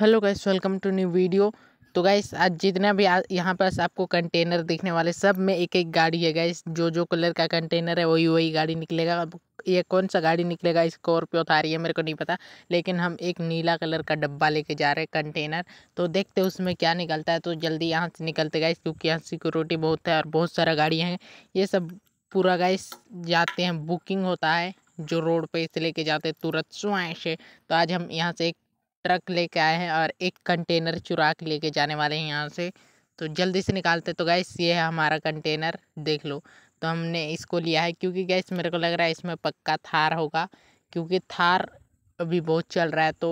hello guys welcome to new video तो guys आज जितना भी यहाँ पर आपको कंटेनर देखने वाले सब में एक एक गाड़ी है गाइस जो जो कलर का कंटेनर है वही वही गाड़ी निकलेगा ये कौन सा गाड़ी निकलेगा स्कॉर्पियो था रही है मेरे को नहीं पता लेकिन हम एक नीला कलर का डब्बा लेके जा रहे हैं कंटेनर तो देखते हैं उसमें क्या निकलता है तो जल्दी यहाँ से निकलते गाइस क्योंकि यहाँ सिक्योरिटी बहुत है और बहुत सारा गाड़ियाँ हैं ये सब पूरा गाइस जाते हैं बुकिंग होता है जो रोड पे इसे लेके जाते हैं तुरंत सुहाए से तो आज हम यहाँ से एक ट्रक लेके आए हैं और एक कंटेनर चुरा के लेके जाने वाले हैं यहाँ से तो जल्दी से निकालते तो गैस ये है हमारा कंटेनर देख लो तो हमने इसको लिया है क्योंकि गैस मेरे को लग रहा है इसमें पक्का थार होगा क्योंकि थार अभी बहुत चल रहा है तो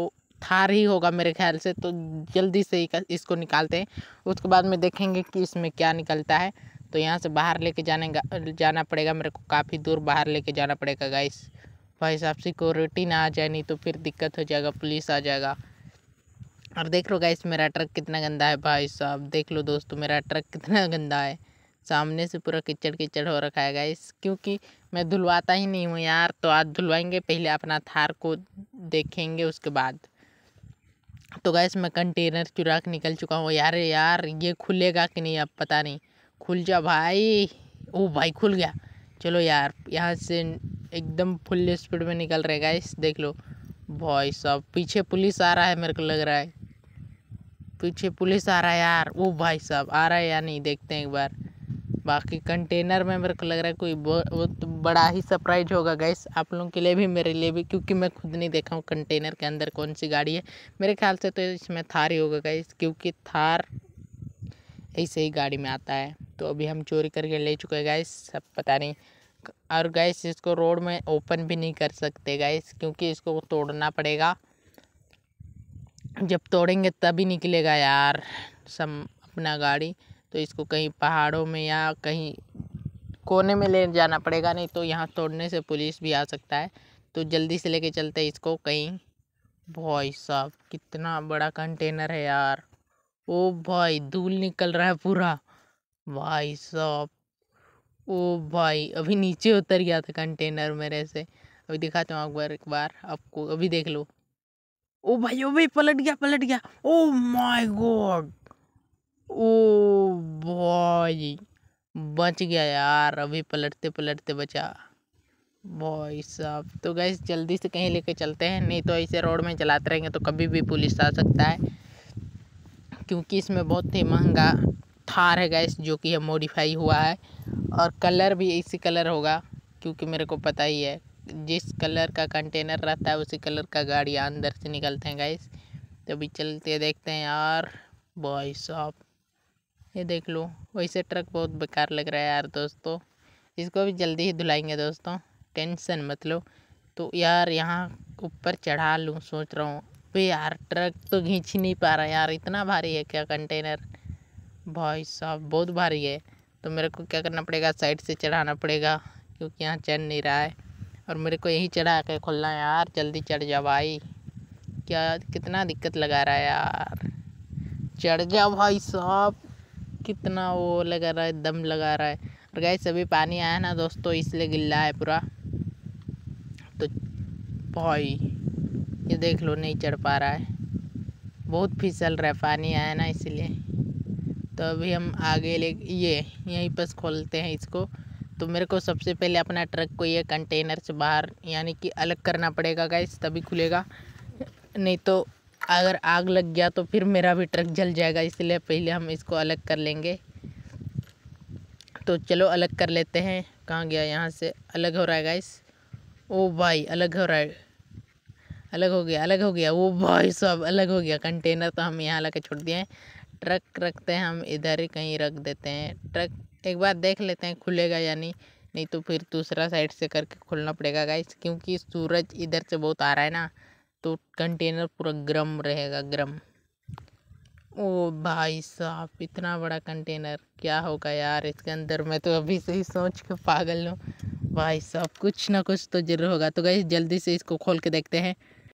थार ही होगा मेरे ख्याल से तो जल्दी से इसको निकालते हैं उसके बाद में देखेंगे कि इसमें क्या निकलता है तो यहाँ से बाहर लेके जाने जाना पड़ेगा मेरे को काफ़ी दूर बाहर लेके जाना पड़ेगा गैस भाई साहब सिक्योरिटी ना आ जाए नहीं तो फिर दिक्कत हो जाएगा पुलिस आ जाएगा और देख लो गाइस मेरा ट्रक कितना गंदा है भाई साहब देख लो दोस्तों मेरा ट्रक कितना गंदा है सामने से पूरा किचड़ किचड़ हो रखा है गाइस क्योंकि मैं धुलवाता ही नहीं हूँ यार तो आज धुलवाएंगे पहले अपना थार को देखेंगे उसके बाद तो गैस मैं कंटेनर चुरा के निकल चुका हूँ यार यार ये खुलेगा कि नहीं अब पता नहीं खुल जा भाई ओ भाई खुल गया चलो यार यहाँ से एकदम फुल स्पीड में निकल रहे गाइस देख लो भाई साहब पीछे पुलिस आ रहा है मेरे को लग रहा है पीछे पुलिस आ रहा है यार वो भाई साहब आ रहा है या नहीं देखते हैं एक बार बाकी कंटेनर में मेरे को लग रहा है कोई तो बड़ा ही सरप्राइज होगा गैस आप लोगों के लिए भी मेरे लिए भी क्योंकि मैं खुद नहीं देखा हूँ कंटेनर के अंदर कौन सी गाड़ी है मेरे ख्याल से तो इसमें थार ही होगा गैस क्योंकि थार ऐसे ही गाड़ी में आता है तो अभी हम चोरी करके ले चुके हैं गैस सब पता नहीं और गैस इसको रोड में ओपन भी नहीं कर सकते गैस क्योंकि इसको तोड़ना पड़ेगा जब तोड़ेंगे तभी निकलेगा यार सम अपना गाड़ी तो इसको कहीं पहाड़ों में या कहीं कोने में ले जाना पड़ेगा नहीं तो यहाँ तोड़ने से पुलिस भी आ सकता है तो जल्दी से लेके चलते इसको कहीं भाई साहब कितना बड़ा कंटेनर है यार ओ भाई धूल निकल रहा है पूरा भाई साहब ओ भाई अभी नीचे उतर गया था कंटेनर मेरे से अभी दिखाते हूँ आपको एक बार आपको अभी देख लो ओ भाई ओ भाई पलट गया पलट गया ओ माय गॉड ओ भाई बच गया यार अभी पलटते पलटते बचा भाई साहब तो गैस जल्दी से कहीं लेके चलते हैं नहीं तो ऐसे रोड में चलाते रहेंगे तो कभी भी पुलिस आ सकता है क्योंकि इसमें बहुत ही महंगा थार है गैस जो कि है मॉडिफाई हुआ है और कलर भी इसी कलर होगा क्योंकि मेरे को पता ही है जिस कलर का कंटेनर रहता है उसी कलर का गाड़ी अंदर से निकलते हैं गैस तो अभी चलते देखते हैं यार बॉय साहब ये देख लो वैसे ट्रक बहुत बेकार लग रहा है यार दोस्तों इसको भी जल्दी ही धुलाएंगे दोस्तों टेंशन मत लो तो यार यहाँ ऊपर चढ़ा लूँ सोच रहा हूँ भाई यार ट्रक तो खींच नहीं पा रहा यार इतना भारी है क्या कंटेनर भाई साहब बहुत भारी है तो मेरे को क्या करना पड़ेगा साइड से चढ़ाना पड़ेगा क्योंकि यहाँ चढ़ नहीं रहा है और मेरे को यहीं चढ़ा के खोलना है यार जल्दी चढ़ जा भाई क्या कितना दिक्कत लगा रहा है यार चढ़ जा भाई साहब कितना वो लगा रहा है दम लगा रहा है और गाय सभी पानी आया ना दोस्तों इसलिए गिल्ला है पूरा तो भाई ये देख लो नहीं चढ़ पा रहा है बहुत फिसल रहा है पानी आया ना इसलिए तो अभी हम आगे ले ये यहीं पर खोलते हैं इसको तो मेरे को सबसे पहले अपना ट्रक को ये कंटेनर से बाहर यानी कि अलग करना पड़ेगा गैस तभी खुलेगा नहीं तो अगर आग लग गया तो फिर मेरा भी ट्रक जल जाएगा इसलिए पहले हम इसको अलग कर लेंगे तो चलो अलग कर लेते हैं कहाँ गया यहाँ से अलग हो रहा है गैस ओ भाई अलग हो रहा है अलग हो गया अलग हो गया वो भाई सब अलग हो गया कंटेनर तो हम यहाँ ला के छोड़ दिए हैं ट्रक रखते हैं हम इधर ही कहीं रख देते हैं ट्रक एक बार देख लेते हैं खुलेगा या नहीं नहीं तो फिर दूसरा साइड से करके खोलना पड़ेगा गाइस क्योंकि सूरज इधर से बहुत आ रहा है ना तो कंटेनर पूरा गर्म रहेगा गर्म ओ भाई साहब इतना बड़ा कंटेनर क्या होगा यार इसके अंदर मैं तो अभी से ही सोच के पागल हूँ भाई साहब कुछ ना कुछ तो जरूर होगा तो गई जल्दी से इसको खोल के देखते हैं